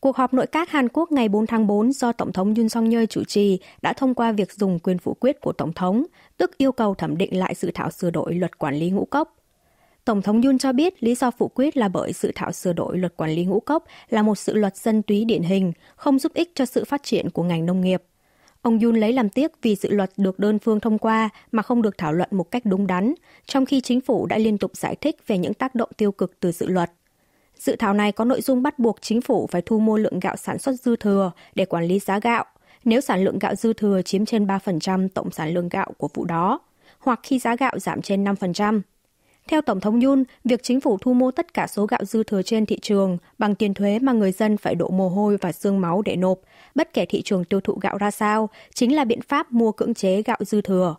Cuộc họp nội các Hàn Quốc ngày 4 tháng 4 do Tổng thống Yoon song yeol chủ trì đã thông qua việc dùng quyền phủ quyết của Tổng thống, tức yêu cầu thẩm định lại dự thảo sửa đổi luật quản lý ngũ cốc. Tổng thống Yoon cho biết lý do phủ quyết là bởi dự thảo sửa đổi luật quản lý ngũ cốc là một sự luật dân túy điển hình, không giúp ích cho sự phát triển của ngành nông nghiệp. Ông Yoon lấy làm tiếc vì dự luật được đơn phương thông qua mà không được thảo luận một cách đúng đắn, trong khi chính phủ đã liên tục giải thích về những tác động tiêu cực từ dự luật. Dự thảo này có nội dung bắt buộc chính phủ phải thu mua lượng gạo sản xuất dư thừa để quản lý giá gạo, nếu sản lượng gạo dư thừa chiếm trên 3% tổng sản lượng gạo của vụ đó, hoặc khi giá gạo giảm trên 5%. Theo Tổng thống Yun, việc chính phủ thu mua tất cả số gạo dư thừa trên thị trường bằng tiền thuế mà người dân phải đổ mồ hôi và xương máu để nộp, bất kể thị trường tiêu thụ gạo ra sao, chính là biện pháp mua cưỡng chế gạo dư thừa.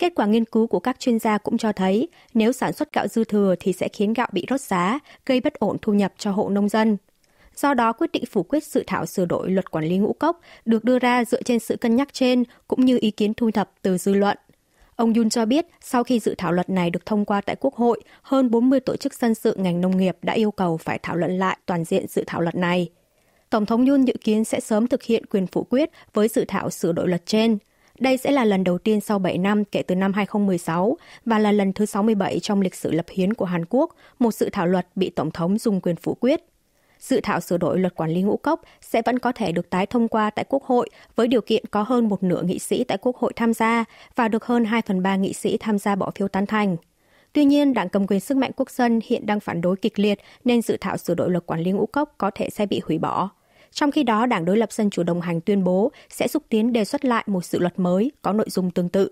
Kết quả nghiên cứu của các chuyên gia cũng cho thấy nếu sản xuất gạo dư thừa thì sẽ khiến gạo bị rớt giá, gây bất ổn thu nhập cho hộ nông dân. Do đó, quyết định phủ quyết sự thảo sửa đổi luật quản lý ngũ cốc được đưa ra dựa trên sự cân nhắc trên cũng như ý kiến thu thập từ dư luận. Ông Yun cho biết, sau khi dự thảo luật này được thông qua tại Quốc hội, hơn 40 tổ chức dân sự ngành nông nghiệp đã yêu cầu phải thảo luận lại toàn diện dự thảo luật này. Tổng thống Yun dự kiến sẽ sớm thực hiện quyền phủ quyết với dự thảo sửa đổi luật trên – đây sẽ là lần đầu tiên sau 7 năm kể từ năm 2016 và là lần thứ 67 trong lịch sử lập hiến của Hàn Quốc, một sự thảo luật bị Tổng thống dùng quyền phủ quyết. Dự thảo sửa đổi luật quản lý ngũ cốc sẽ vẫn có thể được tái thông qua tại Quốc hội với điều kiện có hơn một nửa nghị sĩ tại Quốc hội tham gia và được hơn 2 phần 3 nghị sĩ tham gia bỏ phiếu tán thành. Tuy nhiên, Đảng cầm quyền sức mạnh quốc dân hiện đang phản đối kịch liệt nên dự thảo sửa đổi luật quản lý ngũ cốc có thể sẽ bị hủy bỏ. Trong khi đó, đảng đối lập Dân chủ đồng hành tuyên bố sẽ xúc tiến đề xuất lại một dự luật mới có nội dung tương tự.